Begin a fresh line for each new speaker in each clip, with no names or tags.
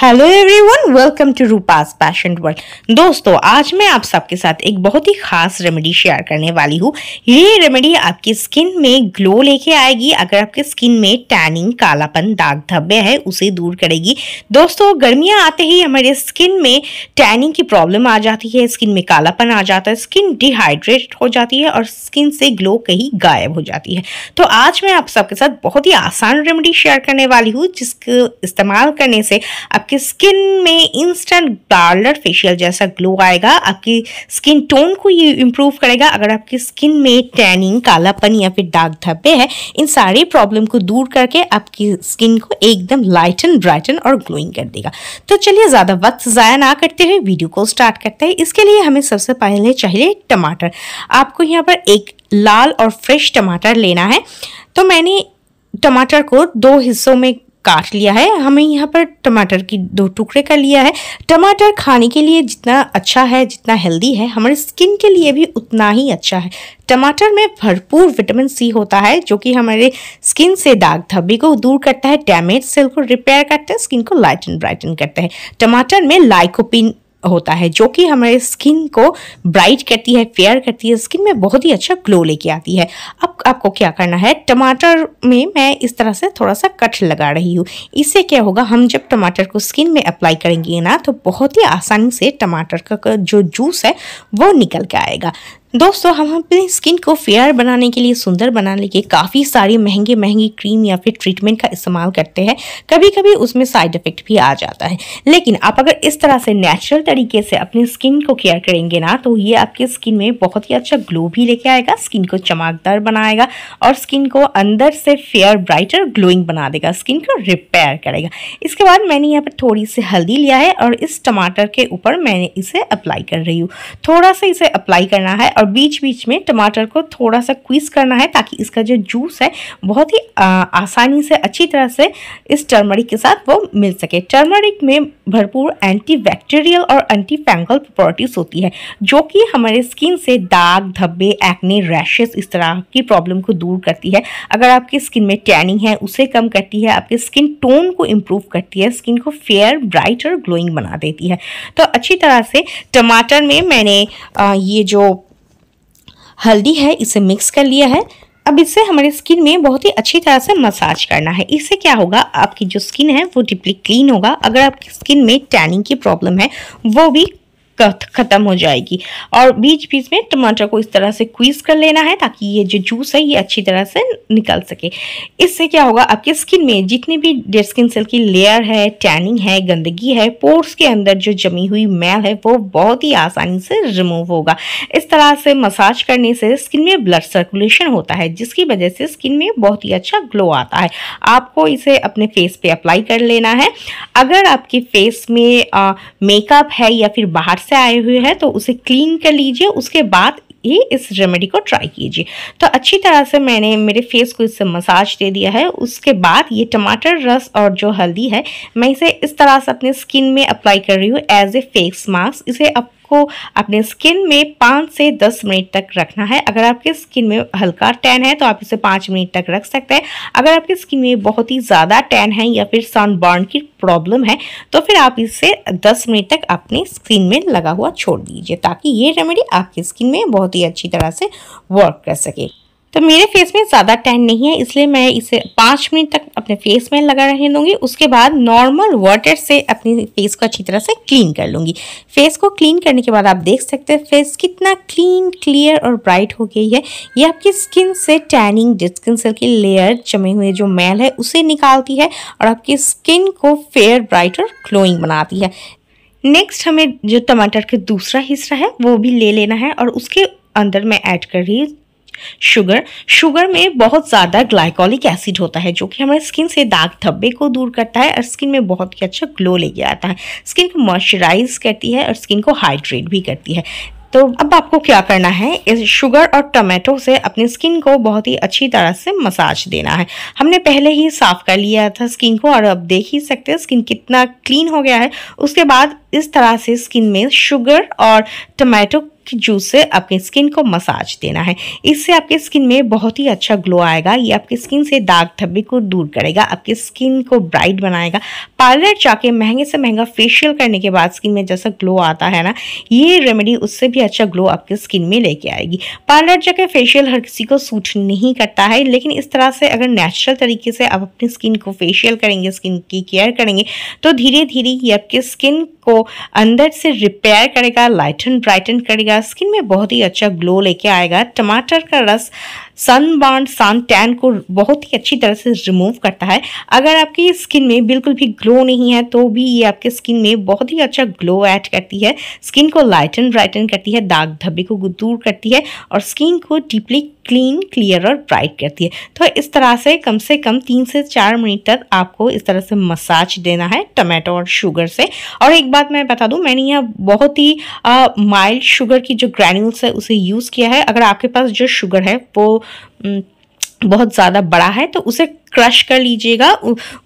hello everyone welcome to Rupa's passion world दोस्तों आज मैं आप सबके साथ एक बहुत ही खास रेमेडी शेयर करने वाली हूँ ये रेमेडी आपकी स्किन में ग्लो लेके आएगी अगर आपके स्किन में टैनिंग कालापन दाग धब्बे है उसे दूर करेगी दोस्तों गर्मियाँ आते ही हमारे स्किन में टैनिंग की प्रॉब्लम आ जाती है स्किन में कालापन आ जाता है स्किन डिहाइड्रेट हो जाती है और स्किन से ग्लो कहीं गायब हो जाती है तो आज मैं आप सबके साथ बहुत ही आसान रेमेडी शेयर करने वाली हूँ जिसको इस्तेमाल करने से आप आपके स्किन में इंस्टेंट पार्लर फेशियल जैसा ग्लो आएगा आपकी स्किन टोन को ये इम्प्रूव करेगा अगर आपकी स्किन में टैनिंग कालापन या फिर डार्क धब्बे हैं इन सारे प्रॉब्लम को दूर करके आपकी स्किन को एकदम लाइटन ब्राइटन और ग्लोइंग कर देगा तो चलिए ज़्यादा वक्त ज़ाया ना करते हुए वीडियो को स्टार्ट करते हैं इसके लिए हमें सबसे पहले चाहिए टमाटर आपको यहाँ पर एक लाल और फ्रेश टमाटर लेना है तो मैंने टमाटर को दो हिस्सों में काट लिया है हमें यहाँ पर टमाटर की दो टुकड़े कर लिया है टमाटर खाने के लिए जितना अच्छा है जितना हेल्दी है हमारे स्किन के लिए भी उतना ही अच्छा है टमाटर में भरपूर विटामिन सी होता है जो कि हमारे स्किन से दाग धब्बे को दूर करता है डैमेज सेल को रिपेयर करता है स्किन को लाइट एंड ब्राइटन करता है टमाटर में लाइकोपिन होता है जो कि हमारे स्किन को ब्राइट करती है फेयर करती है स्किन में बहुत ही अच्छा ग्लो लेके आती है अब आपको क्या करना है टमाटर में मैं इस तरह से थोड़ा सा कट लगा रही हूँ इससे क्या होगा हम जब टमाटर को स्किन में अप्लाई करेंगे ना तो बहुत ही आसानी से टमाटर का जो जूस है वो निकल के आएगा दोस्तों हम अपनी स्किन को फेयर बनाने के लिए सुंदर बनाने के काफ़ी सारी महंगे महंगी क्रीम या फिर ट्रीटमेंट का इस्तेमाल करते हैं कभी कभी उसमें साइड इफेक्ट भी आ जाता है लेकिन आप अगर इस तरह से नेचुरल तरीके से अपनी स्किन को केयर करेंगे ना तो ये आपके स्किन में बहुत ही अच्छा ग्लो भी लेके आएगा स्किन को चमकदार बनाएगा और स्किन को अंदर से फेयर ब्राइटर ग्लोइंग बना देगा स्किन को रिपेयर करेगा इसके बाद मैंने यहाँ पर थोड़ी सी हल्दी लिया है और इस टमाटर के ऊपर मैंने इसे अप्लाई कर रही हूँ थोड़ा सा इसे अप्लाई करना है और और बीच बीच में टमाटर को थोड़ा सा क्विज करना है ताकि इसका जो जूस है बहुत ही आसानी से अच्छी तरह से इस टर्मरिक के साथ वो मिल सके टर्मरिक में भरपूर एंटी बैक्टीरियल और एंटी फैंगल प्रॉपर्टीज़ होती है जो कि हमारे स्किन से दाग धब्बे एक्ने रैशेस इस तरह की प्रॉब्लम को दूर करती है अगर आपकी स्किन में टैनिंग है उसे कम करती है आपके स्किन टोन को इम्प्रूव करती है स्किन को फेयर ब्राइट और ग्लोइंग बना देती है तो अच्छी तरह से टमाटर में मैंने ये जो हल्दी है इसे मिक्स कर लिया है अब इससे हमारे स्किन में बहुत ही अच्छी तरह से मसाज करना है इससे क्या होगा आपकी जो स्किन है वो डीपली क्लीन होगा अगर आपकी स्किन में टैनिंग की प्रॉब्लम है वो भी खत्म हो जाएगी और बीच बीच में टमाटर को इस तरह से क्वीज कर लेना है ताकि ये जो जूस है ये अच्छी तरह से निकल सके इससे क्या होगा आपके स्किन में जितनी भी डेड स्किन सेल की लेयर है टैनिंग है गंदगी है पोर्स के अंदर जो जमी हुई मैल है वो बहुत ही आसानी से रिमूव होगा इस तरह से मसाज करने से स्किन में ब्लड सर्कुलेशन होता है जिसकी वजह से स्किन में बहुत ही अच्छा ग्लो आता है आपको इसे अपने फेस पे अप्लाई कर लेना है अगर आपके फेस में मेकअप है या फिर बाहर से आए हुए हैं तो उसे क्लीन कर लीजिए उसके बाद ही इस रेमेडी को ट्राई कीजिए तो अच्छी तरह से मैंने मेरे फेस को इससे मसाज दे दिया है उसके बाद ये टमाटर रस और जो हल्दी है मैं इसे इस तरह से अपने स्किन में अप्लाई कर रही हूँ एज ए फेस मास्क इसे अप को अपने स्किन में पाँच से दस मिनट तक रखना है अगर आपके स्किन में हल्का टैन है तो आप इसे पाँच मिनट तक रख सकते हैं अगर आपके स्किन में बहुत ही ज़्यादा टैन है या फिर सनबर्न की प्रॉब्लम है तो फिर आप इसे दस मिनट तक अपने स्किन में लगा हुआ छोड़ दीजिए ताकि ये रेमेडी आपकी स्किन में बहुत ही अच्छी तरह से वर्क कर सके तो मेरे फेस में ज़्यादा टैन नहीं है इसलिए मैं इसे पाँच मिनट तक अपने फेस में लगा रहने दूँगी उसके बाद नॉर्मल वाटर से अपनी फेस को अच्छी तरह से क्लीन कर लूँगी फेस को क्लीन करने के बाद आप देख सकते हैं फेस कितना क्लीन क्लियर और ब्राइट हो गई है यह आपकी स्किन से टैनिंग स्किन सेल की लेयर जमे हुए जो मैल है उसे निकालती है और आपकी स्किन को फेयर ब्राइट और ग्लोइंग बनाती है नेक्स्ट हमें जो टमाटर का दूसरा हिस्सा है वो भी ले लेना है और उसके अंदर मैं ऐड कर रही हूँ शुगर शुगर में बहुत ज़्यादा ग्लाइकोलिक एसिड होता है जो कि हमारे स्किन से दाग धब्बे को दूर करता है और स्किन में बहुत ही अच्छा ग्लो लेके आता है स्किन को मॉइस्चराइज करती है और स्किन को हाइड्रेट भी करती है तो अब आपको क्या करना है इस शुगर और टमाटो से अपनी स्किन को बहुत ही अच्छी तरह से मसाज देना है हमने पहले ही साफ़ कर लिया था स्किन को और अब देख ही सकते हैं स्किन कितना क्लीन हो गया है उसके बाद इस तरह से स्किन में शुगर और टमाटो की जूस से आपके स्किन को मसाज देना है इससे आपके स्किन में बहुत ही अच्छा ग्लो आएगा ये आपकी स्किन से दाग धब्बे को दूर करेगा आपके स्किन को ब्राइट बनाएगा पार्लर जाके महंगे से महंगा फेशियल करने के बाद स्किन में जैसा ग्लो आता है ना ये रेमेडी उससे भी अच्छा ग्लो आपके स्किन में लेके आएगी पार्लर जाके फेशियल हर किसी को सूट नहीं करता है लेकिन इस तरह से अगर नेचुरल तरीके से आप अपनी स्किन को फेशियल करेंगे स्किन की केयर करेंगे तो धीरे धीरे ये आपके स्किन को अंदर से रिपेयर करेगा लाइटन ब्राइटन करेगा स्किन में बहुत ही अच्छा ग्लो लेके आएगा टमाटर का रस सनबर्न सन टैन को बहुत ही अच्छी तरह से रिमूव करता है अगर आपकी स्किन में बिल्कुल भी ग्लो नहीं है तो भी ये आपके स्किन में बहुत ही अच्छा ग्लो ऐड करती है स्किन को लाइटन ब्राइटन करती है दाग धब्बे को दूर करती है और स्किन को डीपली क्लीन क्लियर और ब्राइट करती है तो इस तरह से कम से कम तीन से चार मिनट तक आपको इस तरह से मसाज देना है टमाटो और शुगर से और एक बात मैं बता दूं मैंने यहाँ बहुत ही माइल्ड शुगर की जो ग्रैन्यूल्स है उसे यूज़ किया है अगर आपके पास जो शुगर है वो बहुत ज़्यादा बड़ा है तो उसे क्रश कर लीजिएगा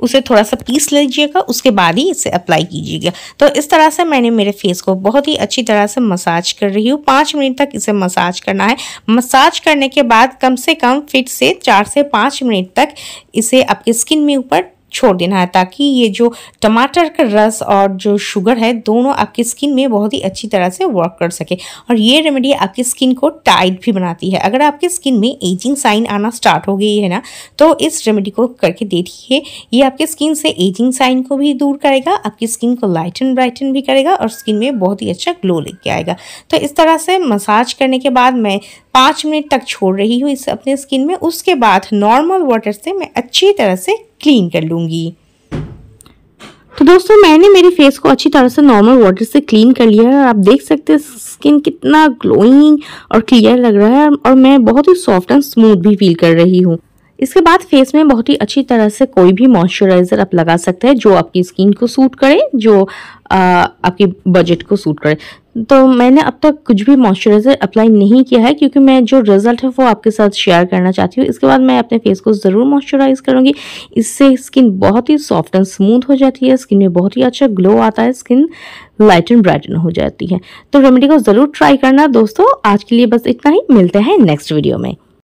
उसे थोड़ा सा पीस लीजिएगा उसके बाद ही इसे अप्लाई कीजिएगा तो इस तरह से मैंने मेरे फेस को बहुत ही अच्छी तरह से मसाज कर रही हूँ पाँच मिनट तक इसे मसाज करना है मसाज करने के बाद कम से कम फिट से चार से पाँच मिनट तक इसे आपके स्किन में ऊपर छोड़ देना है ताकि ये जो टमाटर का रस और जो शुगर है दोनों आपकी स्किन में बहुत ही अच्छी तरह से वर्क कर सके और ये रेमेडी आपकी स्किन को टाइट भी बनाती है अगर आपकी स्किन में एजिंग साइन आना स्टार्ट हो गई है ना तो इस रेमेडी को करके देखिए ये आपके स्किन से एजिंग साइन को भी दूर करेगा आपकी स्किन को लाइटन ब्राइटन भी करेगा और स्किन में बहुत ही अच्छा ग्लो लेके आएगा तो इस तरह से मसाज करने के बाद मैं पाँच मिनट तक छोड़ रही हूँ इस अपने स्किन में उसके बाद नॉर्मल वाटर से मैं अच्छी तरह से क्लीन कर लूँगी तो दोस्तों मैंने मेरे फेस को अच्छी तरह से नॉर्मल वाटर से क्लीन कर लिया है और आप देख सकते हैं स्किन कितना ग्लोइंग और क्लियर लग रहा है और मैं बहुत ही सॉफ्ट एंड स्मूथ भी फील कर रही हूँ इसके बाद फेस में बहुत ही अच्छी तरह से कोई भी मॉइस्चराइज़र आप लगा सकते हैं जो आपकी स्किन को सूट करे जो आपके आपकी बजट को सूट करे तो मैंने अब तक कुछ भी मॉइस्चराइज़र अप्लाई नहीं किया है क्योंकि मैं जो रिज़ल्ट है वो आपके साथ शेयर करना चाहती हूँ इसके बाद मैं अपने फेस को ज़रूर मॉइस्चराइज़ करूँगी इससे स्किन बहुत ही सॉफ्ट एंड स्मूथ हो जाती है स्किन में बहुत ही अच्छा ग्लो आता है स्किन लाइट एंड ब्राइटन हो जाती है तो रेमेडी को ज़रूर ट्राई करना दोस्तों आज के लिए बस इतना ही मिलते हैं नेक्स्ट वीडियो में